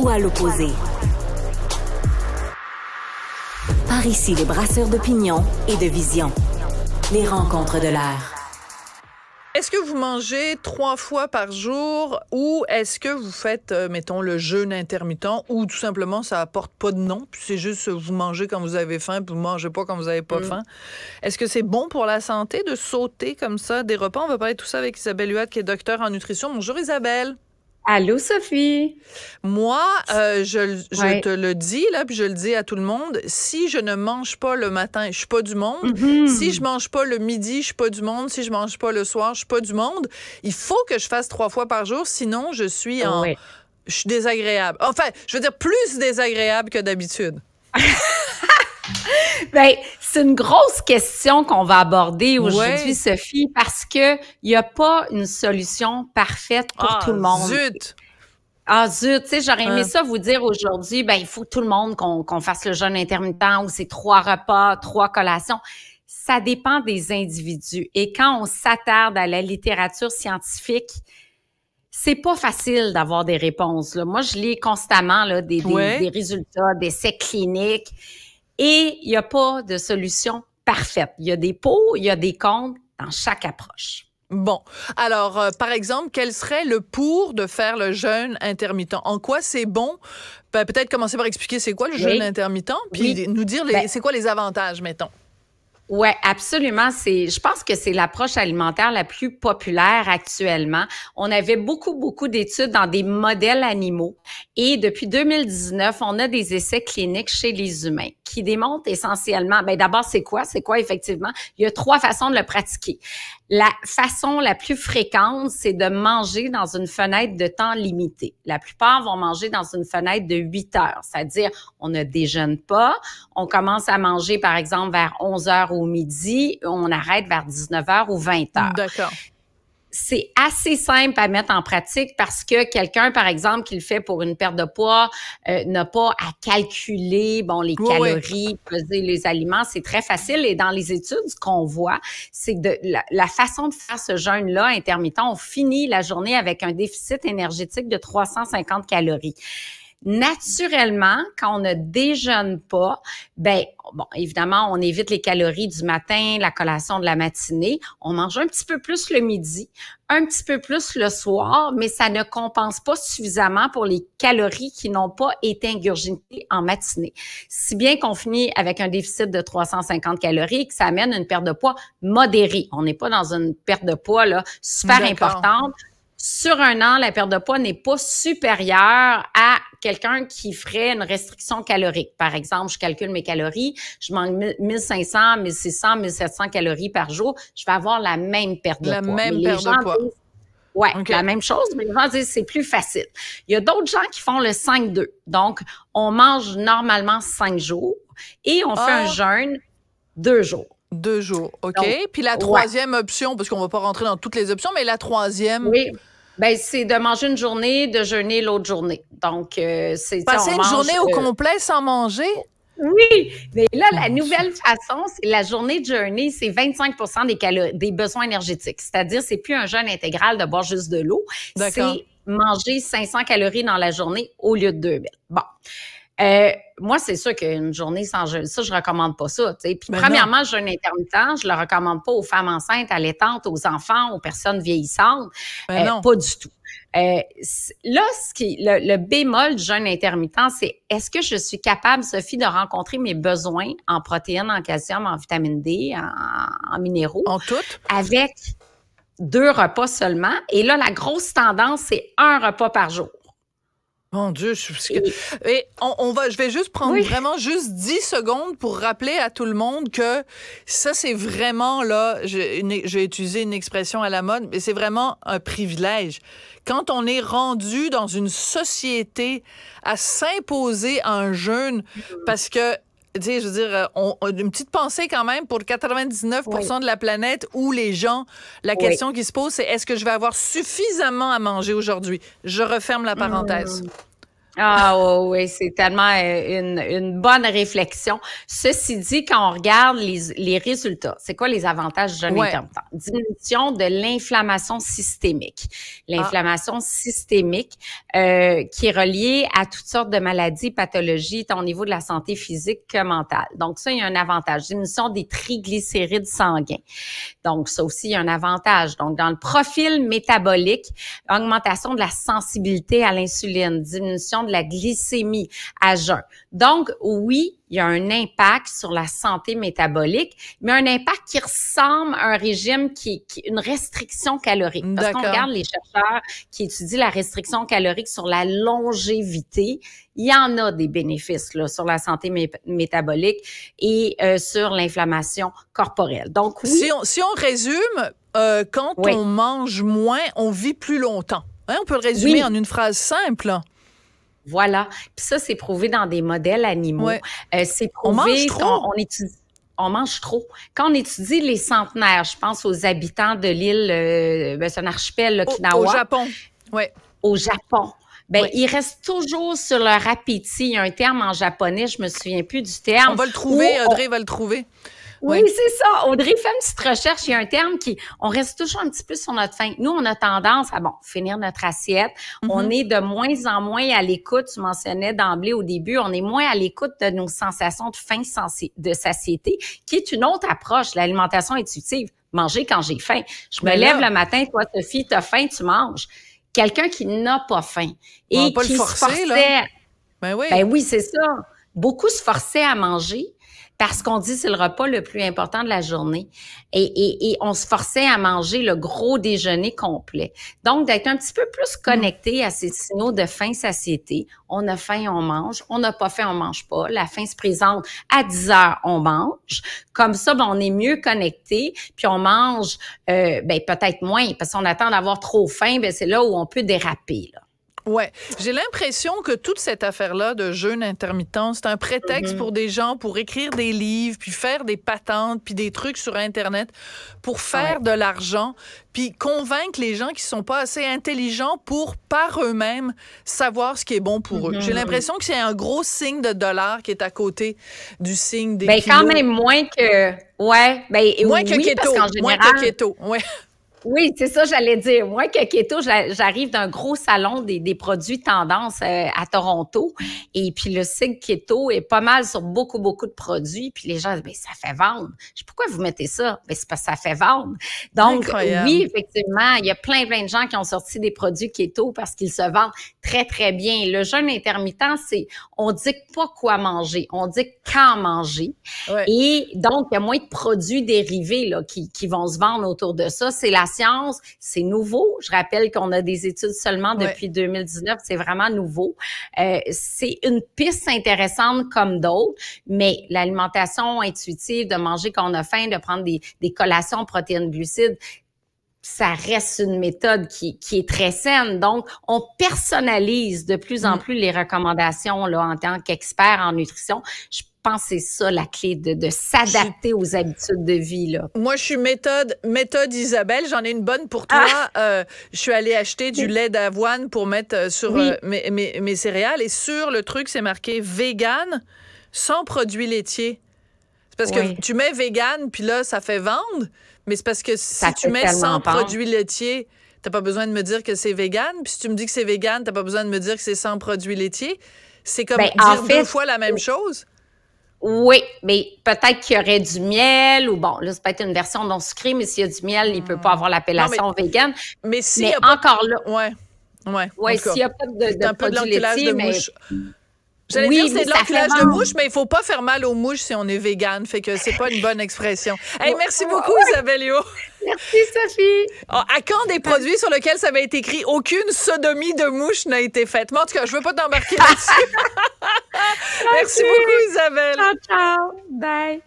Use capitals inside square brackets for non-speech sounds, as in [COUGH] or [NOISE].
ou à l'opposé. Par ici, les brasseurs d'opinion et de vision. Les rencontres de l'air. Est-ce que vous mangez trois fois par jour ou est-ce que vous faites, euh, mettons, le jeûne intermittent ou tout simplement ça apporte pas de nom, puis c'est juste euh, vous mangez quand vous avez faim, puis vous mangez pas quand vous avez pas mm. faim? Est-ce que c'est bon pour la santé de sauter comme ça des repas? On va parler de tout ça avec Isabelle Huat qui est docteur en nutrition. Bonjour Isabelle. Allô, Sophie. Moi, euh, je, te le dis, là, puis je le dis à tout le monde, si je ne mange pas le matin, je suis pas du monde. Mm-hmm. Si je mange pas le midi, je suis pas du monde. Si je mange pas le soir, je suis pas du monde. Il faut que je fasse trois fois par jour, sinon je suis en... Je suis désagréable. Enfin, je veux dire, plus désagréable que d'habitude. [LAUGHS] [LAUGHS] ben, c'est une grosse question qu'on va aborder aujourd'hui, Sophie, parce que il n'y a pas une solution parfaite pour ah, tout le monde. Zut! Ah zut, tu sais, j'aurais aimé hein. ça vous dire aujourd'hui, ben il faut tout le monde qu'on fasse le jeûne intermittent ou c'est trois repas, trois collations. Ça dépend des individus. Et quand on s'attarde à la littérature scientifique, c'est pas facile d'avoir des réponses. Moi, je lis constamment là, des, des, des résultats, d'essais cliniques. Et il n'y a pas de solution parfaite. Il y a des pots, il y a des contre dans chaque approche. Bon, alors euh, par exemple, quel serait le pour de faire le jeûne intermittent En quoi c'est bon ben, Peut-être commencer par expliquer c'est quoi le jeûne intermittent, puis nous dire ben c'est quoi les avantages, mettons. Oui, absolument. C'est, je pense que c'est l'approche alimentaire la plus populaire actuellement. On avait beaucoup, beaucoup d'études dans des modèles animaux et depuis 2019, on a des essais cliniques chez les humains qui démontrent essentiellement, ben d'abord, c'est quoi? C'est quoi effectivement? Il y a trois façons de le pratiquer. La façon la plus fréquente, c'est de manger dans une fenêtre de temps limité. La plupart vont manger dans une fenêtre de 8 heures, c'est-à-dire on ne déjeune pas, on commence à manger par exemple vers 11 heures ou midi, on arrête vers 19 heures ou 20 heures. D'accord c'est assez simple à mettre en pratique parce que quelqu'un, par exemple, qui le fait pour une perte de poids, euh, n'a pas à calculer bon les calories, peser les aliments. C'est très facile. Et dans les études, ce qu'on voit, c'est que la, la, façon de faire ce jeûne-là intermittent, on finit la journée avec un déficit énergétique de 350 calories naturellement, quand on ne déjeune pas, ben bon, évidemment, on évite les calories du matin, la collation de la matinée. On mange un petit peu plus le midi, un petit peu plus le soir, mais ça ne compense pas suffisamment pour les calories qui n'ont pas été ingurgitées en matinée. Si bien qu'on finit avec un déficit de 350 calories et que ça amène une perte de poids modérée. On n'est pas dans une perte de poids là, super importante sur un an, la perte de poids n'est pas supérieure à quelqu'un qui ferait une restriction calorique, par exemple, je calcule mes calories, je manque 1500, 1600, 1700 calories par jour, je vais avoir la même perte de poids. la Même perte de poids. ouais, la même chose, mais c'est plus facile. Il y a d'autres gens qui font le 5-2. Donc, on mange normalement 5 jours et on fait ah. un jeûne 2 jours. 2 jours, OK. Puis la troisième option, parce qu'on ne va pas rentrer dans toutes les options, mais la troisième. Oui. Ben, c'est de manger une journée, de jeûner l'autre journée. Donc, euh, c'est. Passer une journée au euh, complet sans manger? Oui, mais là, la nouvelle façon, c'est la journée de journée, c'est 25 des, des besoins énergétiques. C'est-à-dire, c'est plus un jeûne intégral de boire juste de l'eau. C'est manger 500 calories dans la journée au lieu de 2000. Bon. Euh, moi, c'est sûr qu'une journée sans jeûne, ça, je recommande pas ça. Et Puis, ben premièrement, jeûne intermittent, je le recommande pas aux femmes enceintes, à l'étante, aux enfants, aux personnes vieillissantes. Ben euh, pas du tout. Euh, là, ce qui, le, bémol du jeûne intermittent, c'est est-ce que je suis capable, Sophie, de rencontrer mes besoins en protéines, en calcium, en vitamine D, en, en minéraux? En tout? Avec deux repas seulement. Et là, la grosse tendance, c'est un repas par jour. Mon je Et, on, va, je vais juste prendre vraiment juste 10 secondes pour rappeler à tout le monde que ça, c'est vraiment, là, j'ai utilisé une expression à la mode, mais c'est vraiment un privilège. Quand on est rendu dans une société à s'imposer un jeune parce que tu je veux dire, on, une petite pensée quand même pour 99 de la planète où les gens, la question qui se pose, c'est est-ce que je vais avoir suffisamment à manger aujourd'hui? Je referme la parenthèse. Mmh. Ah oui, c'est tellement euh, une, une, bonne réflexion. Ceci dit, quand on regarde les, les résultats, c'est quoi les avantages jeunes ouais. Diminution de l'inflammation systémique. L'inflammation ah. systémique euh, qui est reliée à toutes sortes de maladies, pathologies, tant au niveau de la santé physique que mentale. Donc ça, il y a un avantage. Diminution des triglycérides sanguins. Donc ça aussi, il y a un avantage. Donc dans le profil métabolique, augmentation de la sensibilité à l'insuline, diminution de la glycémie à jeun. Donc, oui, il y a un impact sur la santé métabolique, mais un impact qui ressemble à un régime qui, une restriction calorique. Parce qu'on regarde les chercheurs qui étudient la restriction calorique sur la longévité, il y en a des bénéfices sur la santé métabolique et euh, sur l'inflammation corporelle. Donc si on, résume, euh, quand on mange moins, on vit plus longtemps. Hein, on peut le résumer en une phrase simple. Voilà. Puis ça, c'est prouvé dans des modèles animaux. Euh, c'est prouvé. On mange trop. On, on mange trop. Quand on étudie les centenaires, je pense aux habitants de l'île, euh, ben, c'est un archipel, l'Okinawa. Au, Japon, Ouais. Au Japon. Ben, ils restent toujours sur leur appétit. Il y a un terme en japonais, je me souviens plus du terme. On va le trouver, Audrey va le trouver. Oui, c'est ça. Audrey, fais une petite recherche. Il y a un terme qui, on reste toujours un petit peu sur notre faim. Nous, on a tendance à, bon, finir notre assiette. Mhm. On est de moins en moins à l'écoute. Tu mentionnais d'emblée au début, on est moins à l'écoute de nos sensations de faim, de satiété, qui est une autre approche. L'alimentation intuitive. Manger quand j'ai faim. Je me ben lève le matin, toi, Sophie, t'as faim, tu manges. Quelqu'un qui n'a pas faim et qui se forçait, Ben oui. Ben oui, c'est ça. Beaucoup se forçaient à manger parce qu'on dit c'est le repas le plus important de la journée. Et, on se forçait à manger le gros déjeuner complet. Donc, d'être un petit peu plus mm. connecté à ces signaux de faim, satiété. On a faim, on mange. On n'a pas faim, on mange pas. La faim se présente à 10 h on mange. Comme ça, ben, on est mieux connecté, puis on mange euh, ben, peut-être moins, parce qu'on attend d'avoir trop faim, ben, c'est là où on peut déraper. Là. Ouais, j'ai l'impression que toute cette affaire-là de jeûne intermittent, c'est un prétexte mhm. pour des gens pour écrire des livres, puis faire des patentes, puis des trucs sur Internet pour faire de l'argent, puis convaincre les gens qui sont pas assez intelligents pour par eux-mêmes savoir ce qui est bon pour eux. Mhm. J'ai l'impression que c'est un gros signe de dollar qui est à côté du signe des. Ben quand même moins que ouais, ben moins oui, que keto, parce moins que keto, ouais. Oui, c'est ça, j'allais dire. Moi, que Keto, j'arrive d'un gros salon des, produits tendance euh, à Toronto. Et puis, le signe Keto est pas mal sur beaucoup, beaucoup de produits. Puis, les gens disent, ça fait vendre. Je dis, pourquoi vous mettez ça? Mais ben, c'est parce que ça fait vendre. Donc, oui, effectivement, il y a plein, plein de gens qui ont sorti des produits Keto parce qu'ils se vendent très, très bien. Le jeûne intermittent, c'est, on dit pas quoi manger, on dit quand manger. Et donc, il y a moins de produits dérivés là, qui, qui vont se vendre autour de ça. C'est la c'est nouveau. Je rappelle qu'on a des études seulement depuis 2019. C'est vraiment nouveau. Euh, c'est une piste intéressante comme d'autres, mais l'alimentation intuitive, de manger quand on a faim, de prendre des, collations protéines glucides, ça reste une méthode qui, est très saine. Donc, on personnalise de plus en mm. plus les recommandations en tant qu'expert en nutrition. Je pense c'est ça la clé de, s'adapter aux habitudes de vie. Moi, je suis méthode, méthode Isabelle. J'en ai une bonne pour toi. Ah! Euh, je suis allée acheter du lait d'avoine pour mettre euh, sur euh, mes, mes, céréales et sur le truc, c'est marqué vegan sans produits laitiers. C'est parce que tu mets vegan, puis là, ça fait vendre. Mais c'est parce que si tu mets sans produits laitiers, t'as pas besoin de me dire que c'est vegan. Puis si tu me dis que c'est vegan, t'as pas besoin de me dire que c'est sans produits laitiers. C'est comme ben, dire deux fois la même chose. Oui, mais peut-être qu'il y aurait du miel ou bon, là, c'est peut-être une version non sucrée, mais s'il y a du miel, il ne peut pas avoir l'appellation vegan. Mais, si encore là. Ouais. Ouais. Oui, s'il n'y a pas de, de, mais... J'allais oui, dire c'est de l'enculage de mouche, mais il faut pas faire mal aux mouches si on est végane. Fait que c'est pas une bonne expression. merci oh, beaucoup, oh, Isabelle Merci, Sophie. Ah, à quand des produits sur lesquels ça avait été écrit aucune sodomie de mouche n'a été faite? Moi, en tout cas, je veux pas t'embarquer là-dessus. [LAUGHS] merci beaucoup, Isabelle. Ciao, ciao. Bye.